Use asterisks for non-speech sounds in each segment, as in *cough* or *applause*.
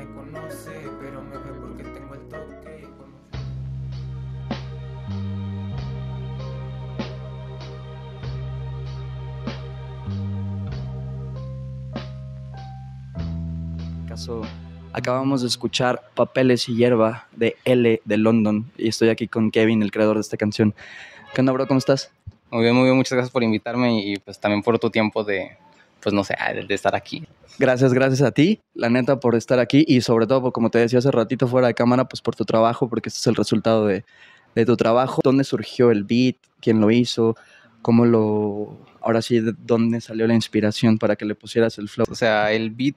me conoce, pero me ve porque tengo el toque. Caso, acabamos de escuchar Papeles y Hierba de L de London y estoy aquí con Kevin, el creador de esta canción. ¿Qué onda, bro? ¿Cómo estás? Muy bien, muy bien, muchas gracias por invitarme y pues también por tu tiempo de, pues no sé, ah, de estar aquí. Gracias, gracias a ti, la neta, por estar aquí y sobre todo, como te decía hace ratito fuera de cámara, pues por tu trabajo, porque este es el resultado de, tu trabajo. ¿Dónde surgió el beat? ¿Quién lo hizo? ¿Cómo lo...? Ahora sí, ¿dónde salió la inspiración para que le pusieras el flow? O sea, el beat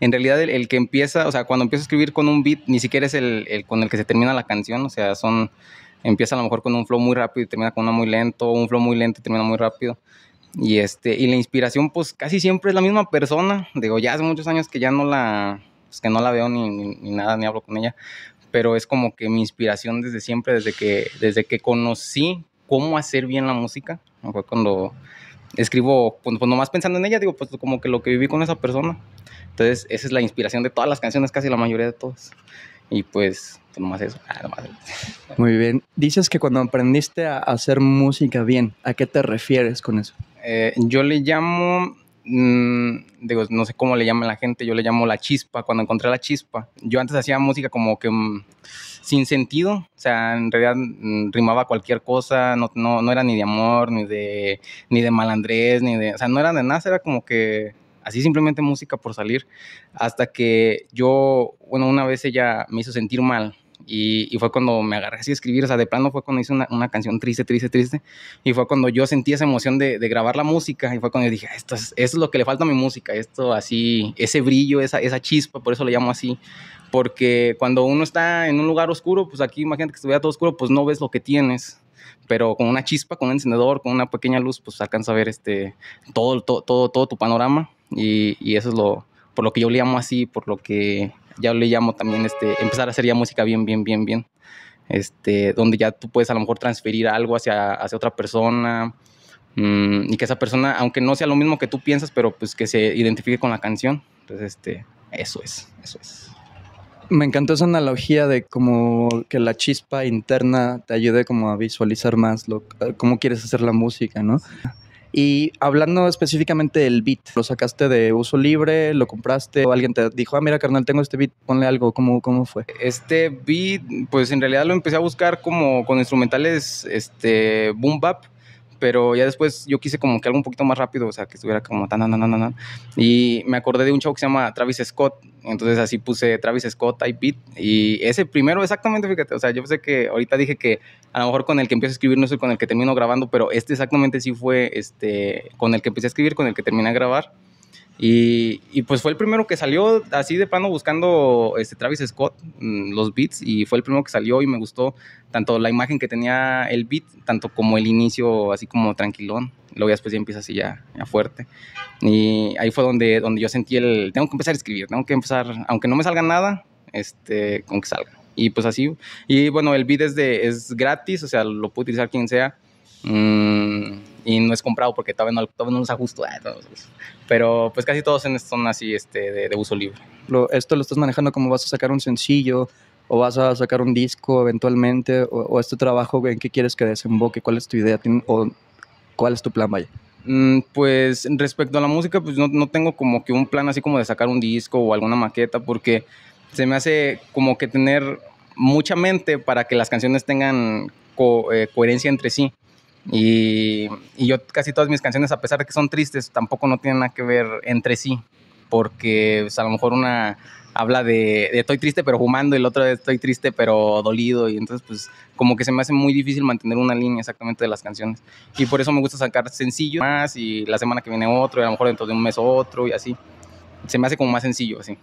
en realidad el, que empieza, o sea, cuando empieza a escribir con un beat, ni siquiera es el, con el que se termina la canción, o sea, son, empieza a lo mejor con un flow muy rápido y termina con uno muy lento, un flow muy lento y termina muy rápido. Y, este, y la inspiración, pues casi siempre es la misma persona. Digo, ya hace muchos años que ya no la, pues, que no la veo ni, nada, ni hablo con ella. Pero es como que mi inspiración desde siempre, desde que, desde que conocí cómo hacer bien la música. Fue cuando escribo, pues, pues, nomás pensando en ella, digo, pues como que lo que viví con esa persona. Entonces, esa es la inspiración de todas las canciones, casi la mayoría de todas. Y pues, nomás eso. Muy bien. Dices que cuando aprendiste a hacer música bien, ¿a qué te refieres con eso? Eh, yo le llamo, mm, digo, no sé cómo le llama la gente, yo le llamo la chispa, cuando encontré la chispa. Yo antes hacía música como que mm, sin sentido, o sea, en realidad mm, rimaba cualquier cosa, no, era ni de amor, ni de, ni de malandrés, ni de, o sea, no era de nada, era como que así simplemente música por salir, hasta que yo, bueno, una vez ella me hizo sentir mal, y, fue cuando me agarré así a escribir, o sea, de plano fue cuando hice una, canción triste, triste, triste. Y fue cuando yo sentí esa emoción de, grabar la música y fue cuando dije, ah, esto es, es, lo que le falta a mi música, esto así, ese brillo, esa, esa chispa, por eso lo llamo así. Porque cuando uno está en un lugar oscuro, pues aquí imagínate que estuviera todo oscuro, pues no ves lo que tienes pero con una chispa, con un encendedor, con una pequeña luz, pues alcanza a ver este, todo, todo, todo, todo tu panorama y, y, eso es lo, por lo que yo le llamo así, por lo que ya le llamo también este, empezar a hacer ya música bien, bien, bien, bien. Este, donde ya tú puedes a lo mejor transferir algo hacia, hacia otra persona mm, y que esa persona, aunque no sea lo mismo que tú piensas, pero pues que se identifique con la canción. Entonces, este, eso es, eso es. Me encantó esa analogía de como que la chispa interna te ayude como a visualizar más lo, eh, cómo quieres hacer la música, ¿no? Y hablando específicamente del beat, lo sacaste de uso libre, lo compraste, o alguien te dijo, ah, mira, carnal, tengo este beat, ponle algo, ¿cómo, fue? Este beat, pues en realidad lo empecé a buscar como con instrumentales, este, boom bap, pero ya después yo quise como que algo un poquito más rápido, o sea, que estuviera como tan, tan, tan, tan, Y me acordé de un chavo que se llama Travis Scott, entonces así puse Travis Scott type beat y ese primero exactamente, fíjate, o sea, yo sé que ahorita dije que a lo mejor con el que empiezo a escribir no es el con el que termino grabando, pero este exactamente sí fue este con el que empecé a escribir, con el que terminé a grabar. Y, pues fue el primero que salió así de pano buscando este, Travis Scott, mm, los beats, y fue el primero que salió y me gustó tanto la imagen que tenía el beat, tanto como el inicio así como tranquilón. Luego ya después ya empieza así ya, fuerte. Y ahí fue donde, donde yo sentí el, tengo que empezar a escribir, tengo que empezar, aunque no me salga nada, este, con que salga. Y pues así, y bueno, el beat es, es gratis, o sea, lo puede utilizar quien sea. Mm, y no es comprado porque todavía no, todavía no los ajusto. Ah, Pero pues casi todos son así este, de, uso libre. esto lo estás manejando como vas a sacar un sencillo o vas a sacar un disco eventualmente o, este trabajo en qué quieres que desemboque, cuál es tu idea o cuál es tu plan, vaya. Mm, pues respecto a la música, pues no, no tengo como que un plan así como de sacar un disco o alguna maqueta porque se me hace como que tener mucha mente para que las canciones tengan eh, coherencia entre sí. Y, yo casi todas mis canciones, a pesar de que son tristes, tampoco no tienen nada que ver entre sí, porque pues, a lo mejor una habla de, estoy triste pero fumando y el otro de estoy triste pero dolido y entonces pues como que se me hace muy difícil mantener una línea exactamente de las canciones y por eso me gusta sacar sencillos más y la semana que viene otro y a lo mejor dentro de un mes otro y así se me hace como más sencillo así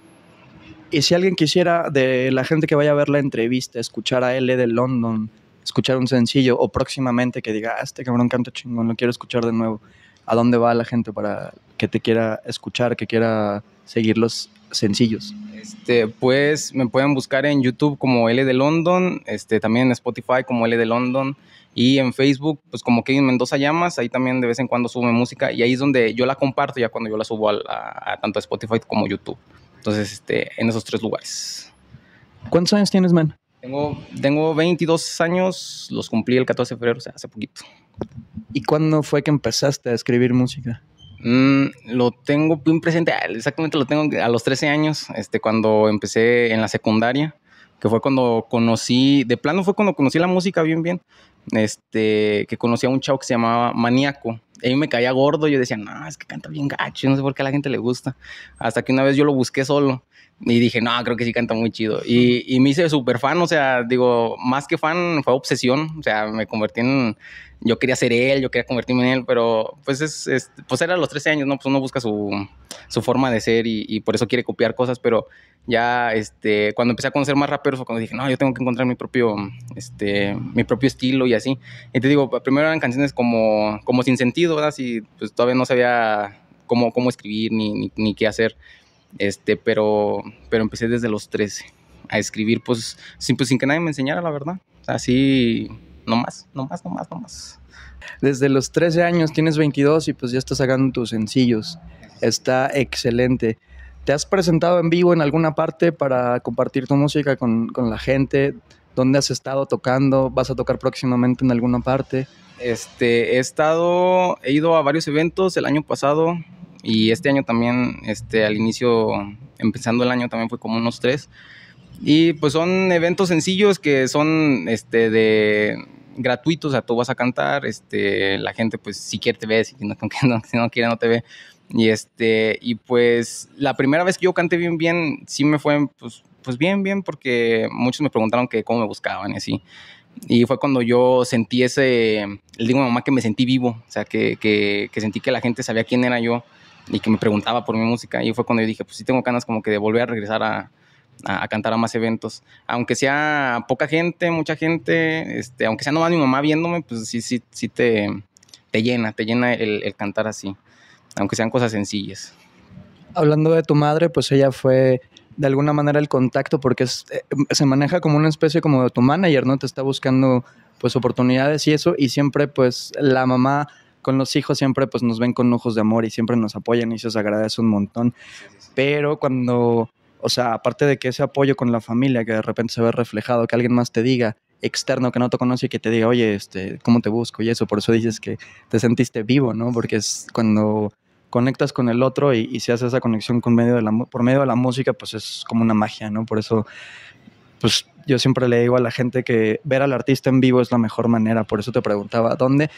y si alguien quisiera de la gente que vaya a ver la entrevista escuchar a L de London escuchar un sencillo o próximamente que diga, ah, este cabrón canta chingón, lo quiero escuchar de nuevo? ¿A dónde va la gente para que te quiera escuchar, que quiera seguir los sencillos? Este, pues me pueden buscar en YouTube como L de London, este, también en Spotify como L de London y en Facebook, pues como Kevin Mendoza Llamas, ahí también de vez en cuando sube música y ahí es donde yo la comparto ya cuando yo la subo a, tanto a Spotify como YouTube. Entonces, este, en esos tres lugares. ¿Cuántos años tienes, man? Tengo, tengo 22 años, los cumplí el 14 de febrero, o sea, hace poquito. ¿Y cuándo fue que empezaste a escribir música? Mm, lo tengo bien presente, ah, exactamente lo tengo a los 13 años, este, cuando empecé en la secundaria que fue cuando conocí, de plano fue cuando conocí la música bien, bien, este, que conocí a un chavo que se llamaba Maníaco. A mí me caía gordo, yo decía, no, es que canta bien gacho, no sé por qué a la gente le gusta. Hasta que una vez yo lo busqué solo y dije, no, creo que sí canta muy chido. Y, me hice súper fan, o sea, digo, más que fan, fue obsesión, o sea, me convertí en, yo quería ser él, yo quería convertirme en él, pero pues pues era a los 13 años, ¿no? Pues uno busca su, forma de ser y por eso quiere copiar cosas, pero ya este, cuando empecé a conocer más raperos, cuando dije, no, yo tengo que encontrar mi propio, este, mi propio estilo y así. Y te digo, primero eran canciones como, como sin sentido, ¿verdad? Y pues todavía no sabía cómo, cómo escribir ni, ni, qué hacer, este, pero, pero empecé desde los 13 a escribir, pues sin, pues, sin que nadie me enseñara, la verdad. Así, no más, no más, no más, no más. Desde los 13 años tienes 22 y pues ya estás sacando tus sencillos. Está excelente. ¿Te has presentado en vivo en alguna parte para compartir tu música con, con, la gente? ¿Dónde has estado tocando? ¿Vas a tocar próximamente en alguna parte? Este, he estado, he ido a varios eventos el año pasado y este año también, este, al inicio, empezando el año también fue como unos tres. Y pues son eventos sencillos que son, este, de gratuitos, o sea, tú vas a cantar, este, la gente pues si quiere te ve, si no *laughs* quiere no te ve y este, y pues la primera vez que yo canté bien, bien, sí me fue pues, pues bien, bien, porque muchos me preguntaron que cómo me buscaban y así. Y fue cuando yo sentí ese, le digo a mi mamá que me sentí vivo, o sea, que, que, sentí que la gente sabía quién era yo y que me preguntaba por mi música. Y fue cuando yo dije, pues sí tengo ganas como que de volver a regresar a, cantar a más eventos. Aunque sea poca gente, mucha gente, este, aunque sea nomás mi mamá viéndome, pues sí, sí, sí te, te llena, te llena el cantar así aunque sean cosas sencillas. Hablando de tu madre, pues ella fue de alguna manera el contacto porque eh, se maneja como una especie como de tu manager, ¿no? Te está buscando pues oportunidades y eso y siempre pues la mamá con los hijos siempre pues nos ven con ojos de amor y siempre nos apoyan y se os agradece un montón. Pero cuando, o sea, aparte de que ese apoyo con la familia que de repente se ve reflejado, que alguien más te diga, externo que no te conoce y que te diga, oye, este, ¿cómo te busco? Y eso, por eso dices que te sentiste vivo, ¿no? Porque es cuando conectas con el otro y, y se hace esa conexión con medio de por medio de la música, pues es como una magia, ¿no? Por eso, pues yo siempre le digo a la gente que ver al artista en vivo es la mejor manera, por eso te preguntaba, ¿dónde?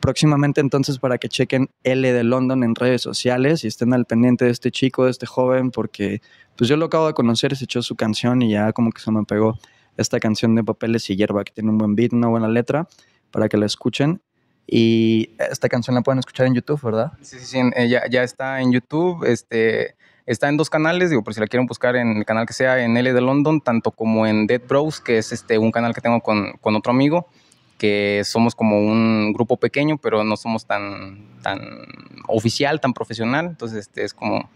próximamente entonces para que chequen L de London en redes sociales y estén al pendiente de este chico, de este joven, porque pues yo lo acabo de conocer, se echó su canción y ya como que se me pegó esta canción de Papeles y Hierba, que tiene un buen beat, una buena letra, para que la escuchen. Y esta canción la pueden escuchar en YouTube, ¿verdad? Sí, sí, sí, eh, ya, ya, está en YouTube, este, está en dos canales, digo, por si la quieren buscar en el canal que sea, en L de London, tanto como en Dead Bros, que es este, un canal que tengo con, con otro amigo, que somos como un grupo pequeño, pero no somos tan, tan oficial, tan profesional, entonces este, es como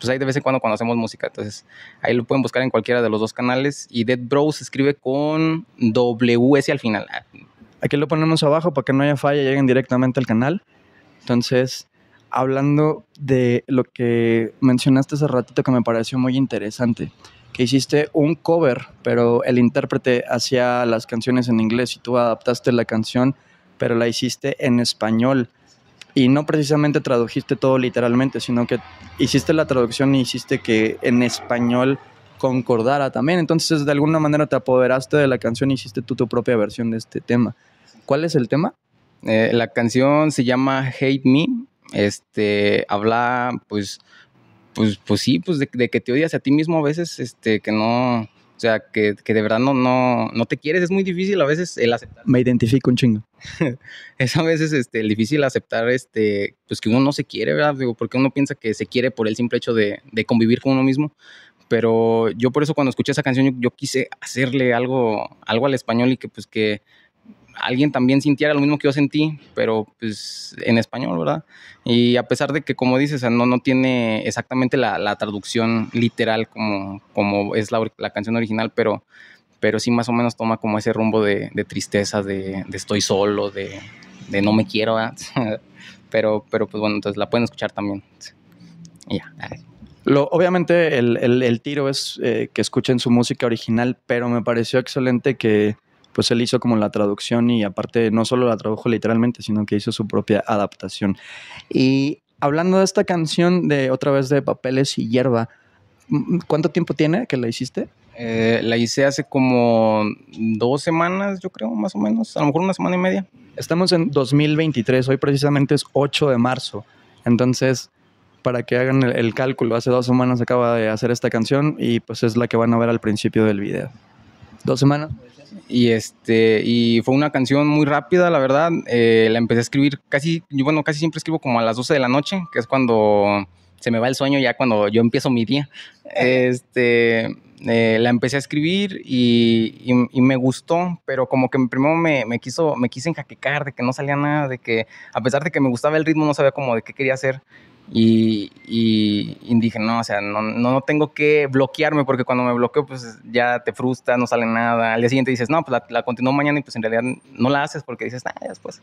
pues ahí de vez en cuando cuando hacemos música. Entonces, ahí lo pueden buscar en cualquiera de los dos canales. Y Dead Bros escribe con WS al final. Aquí lo ponemos abajo para que no haya falla, lleguen directamente al canal. Entonces, hablando de lo que mencionaste hace ratito que me pareció muy interesante, que hiciste un cover, pero el intérprete hacía las canciones en inglés y tú adaptaste la canción, pero la hiciste en español y no precisamente tradujiste todo literalmente, sino que hiciste la traducción y hiciste que en español concordara también. Entonces, de alguna manera te apoderaste de la canción y hiciste tú tu propia versión de este tema. ¿Cuál es el tema? Eh, la canción se llama Hate Me. Este habla, pues, pues, pues sí, pues de, que te odias a ti mismo a veces, este, que no, o sea, que, que de verdad no, no, no te quieres, es muy difícil a veces el aceptar. Me identifico un chingo. *laughs* es a veces este, difícil aceptar este, pues que uno no se quiere, ¿verdad? Digo, porque uno piensa que se quiere por el simple hecho de, de convivir con uno mismo. Pero yo por eso cuando escuché esa canción yo, yo quise hacerle algo, algo al español y que pues que alguien también sintiera lo mismo que yo sentí, pero pues en español, ¿verdad? Y a pesar de que, como dices, no, no tiene exactamente la, traducción literal como, como es la, canción original, pero pero sí más o menos toma como ese rumbo de, tristeza, de, estoy solo, de, no me quiero, *laughs* pero, pero pues bueno, entonces la pueden escuchar también. Y ya. Lo, obviamente el, tiro es eh, que escuchen su música original, pero me pareció excelente que pues él hizo como la traducción y aparte no solo la tradujo literalmente, sino que hizo su propia adaptación. Y hablando de esta canción de otra vez de papeles y hierba, mm, ¿cuánto tiempo tiene que la hiciste? Eh, la hice hace como dos semanas, yo creo, más o menos, a lo mejor una semana y media. Estamos en 2023, hoy precisamente es 8 de marzo, entonces para que hagan el, cálculo, hace dos semanas acaba de hacer esta canción y pues es la que van a ver al principio del video. Dos semanas. Y, este, y fue una canción muy rápida, la verdad. Eh, la empecé a escribir casi, yo bueno, casi siempre escribo como a las 12 de la noche, que es cuando se me va el sueño ya cuando yo empiezo mi día. *laughs* Este, eh, la empecé a escribir y, me gustó, pero como que primero me, quiso, me quise enjaquecar de que no salía nada, de que a pesar de que me gustaba el ritmo, no sabía como de qué quería hacer. Y, y, dije, no, o sea, no, no, tengo que bloquearme porque cuando me bloqueo, pues ya te frustra, no sale nada. Al día siguiente dices, no, pues la, la continúo mañana y pues en realidad no la haces porque dices, nada, ah, después.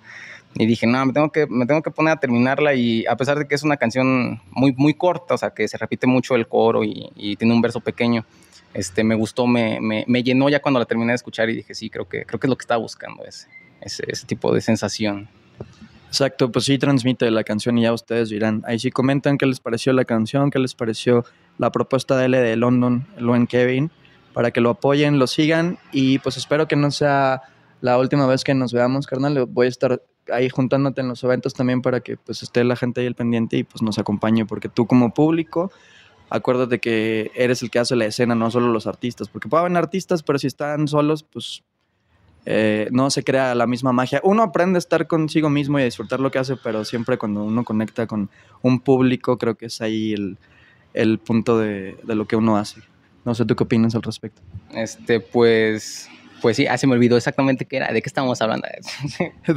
Y dije, no, me tengo, que, me tengo que poner a terminarla y a pesar de que es una canción muy, muy corta, o sea, que se repite mucho el coro y, tiene un verso pequeño, este, me gustó, me, me, llenó ya cuando la terminé de escuchar y dije, sí, creo que, creo que es lo que estaba buscando ese, ese tipo de sensación. Exacto, pues sí transmite la canción y ya ustedes dirán. Ahí sí comentan qué les pareció la canción, qué les pareció la propuesta de L de London, Luen Kevin, para que lo apoyen, lo sigan y pues espero que no sea la última vez que nos veamos, carnal. Voy a estar ahí juntándote en los eventos también para que pues esté la gente ahí al pendiente y pues nos acompañe, porque tú como público, acuérdate que eres el que hace la escena, no solo los artistas, porque pueden haber artistas, pero si están solos, pues eh, no se crea la misma magia. Uno aprende a estar consigo mismo y a disfrutar lo que hace, pero siempre cuando uno conecta con un público, creo que es ahí el, punto de, lo que uno hace. No sé, ¿tú qué opinas al respecto? Este, pues... Pues sí, así ah, se me olvidó exactamente qué era, de qué estábamos hablando. *laughs*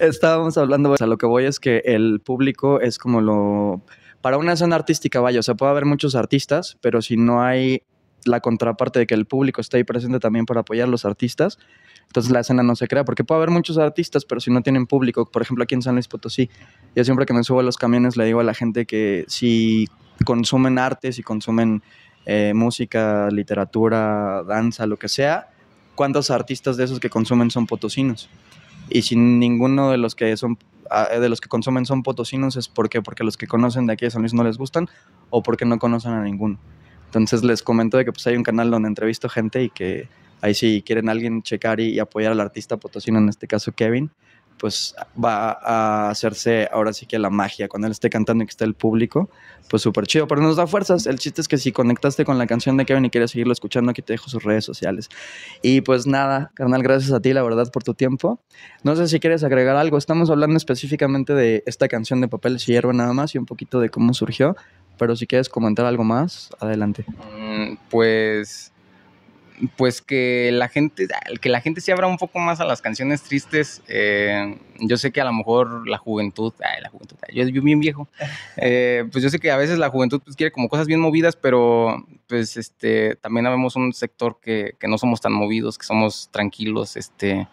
estábamos hablando, o sea, lo que voy es que el público es como lo... Para una escena artística, vaya, o sea, puede haber muchos artistas, pero si no hay la contraparte de que el público esté ahí presente también para apoyar a los artistas. Entonces la escena no se crea, porque puede haber muchos artistas, pero si no tienen público, por ejemplo aquí en San Luis Potosí, yo siempre que me subo a los camiones le digo a la gente que si consumen arte, si consumen eh, música, literatura, danza, lo que sea, ¿cuántos artistas de esos que consumen son potosinos? Y si ninguno de los que son ah, de los que consumen son potosinos es porque porque los que conocen de aquí de San Luis no les gustan o porque no conocen a ninguno. Entonces les comento de que pues hay un canal donde entrevisto gente y que ahí si quieren alguien checar y, apoyar al artista potosino, en este caso Kevin, pues va a hacerse ahora sí que la magia. Cuando él esté cantando y que esté el público, pues súper chido. Pero nos da fuerzas. El chiste es que si conectaste con la canción de Kevin y quieres seguirlo escuchando, aquí te dejo sus redes sociales. Y pues nada, carnal, gracias a ti, la verdad, por tu tiempo. No sé si quieres agregar algo. Estamos hablando específicamente de esta canción de Papeles y Hierba nada más y un poquito de cómo surgió pero si quieres comentar algo más, adelante. Mm, pues pues que la gente ah, que la gente se abra un poco más a las canciones tristes eh, yo sé que a lo mejor la juventud ay, la juventud yo soy bien viejo *laughs* eh, pues yo sé que a veces la juventud pues, quiere como cosas bien movidas pero pues este también habemos un sector que, que no somos tan movidos que somos tranquilos este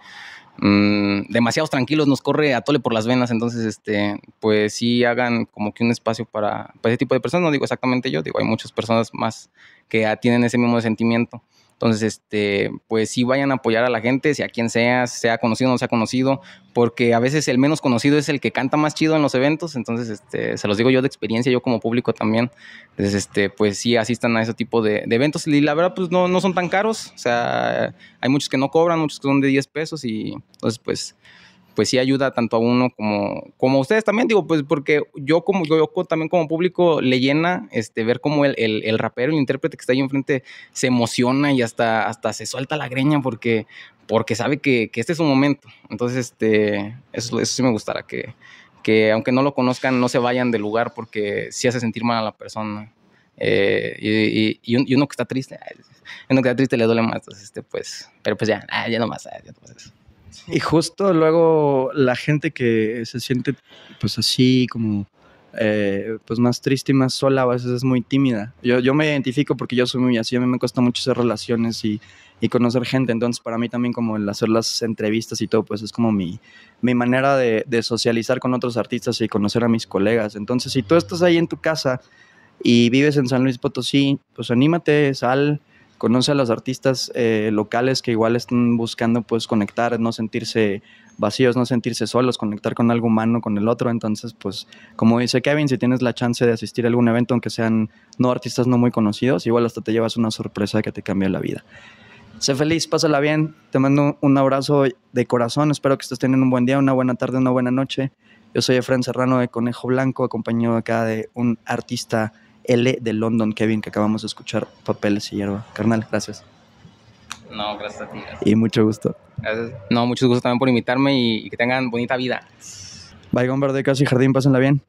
Mm, demasiados tranquilos, nos corre a tole por las venas, entonces, este, pues sí hagan como que un espacio para, para ese tipo de personas, no digo exactamente yo, digo, hay muchas personas más que tienen ese mismo sentimiento. Entonces, este, pues sí vayan a apoyar a la gente, sea quien sea, sea conocido o no sea conocido, porque a veces el menos conocido es el que canta más chido en los eventos, entonces, este, se los digo yo de experiencia, yo como público también, entonces, este, pues sí asistan a ese tipo de, eventos y la verdad, pues no, no son tan caros, o sea, hay muchos que no cobran, muchos que son de 10 pesos y entonces, pues pues sí ayuda tanto a uno como, como a ustedes también, digo, pues porque yo como yo, también como público le llena este, ver cómo el, rapero, el intérprete que está ahí enfrente se emociona y hasta, hasta se suelta la greña porque, porque sabe que, este es su momento. Entonces, este, eso, sí me gustará, que, que aunque no lo conozcan, no se vayan del lugar porque sí hace sentir mal a la persona. Eh, y, uno que está triste, uno que está triste le duele más, este, pues, pero pues ya, ah, ya no más, ah, ya no más eso. *laughs* Y justo luego la gente que se siente pues así como eh, pues más triste y más sola a veces es muy tímida. Yo, me identifico porque yo soy muy así, a mí me cuesta mucho hacer relaciones y, y conocer gente, entonces para mí también como el hacer las entrevistas y todo, pues es como mi, mi manera de, de socializar con otros artistas y conocer a mis colegas. Entonces si tú estás ahí en tu casa y vives en San Luis Potosí, pues anímate, sal conoce a los artistas eh, locales que igual están buscando pues conectar, no sentirse vacíos, no sentirse solos, conectar con algo humano, con el otro. Entonces, pues, como dice Kevin, si tienes la chance de asistir a algún evento, aunque sean no artistas no muy conocidos, igual hasta te llevas una sorpresa que te cambia la vida. Sé feliz, pásala bien, te mando un abrazo de corazón, espero que estés teniendo un buen día, una buena tarde, una buena noche. Yo soy Efraín Serrano de Conejo Blanco, acompañado acá de un artista L de London, Kevin, que acabamos de escuchar, Papeles y Hierba. Carnal, gracias. No, gracias a ti. Y mucho gusto. No, mucho gusto también por invitarme y, que tengan bonita vida. Bye, Verde, Casa y Jardín, pásenla bien.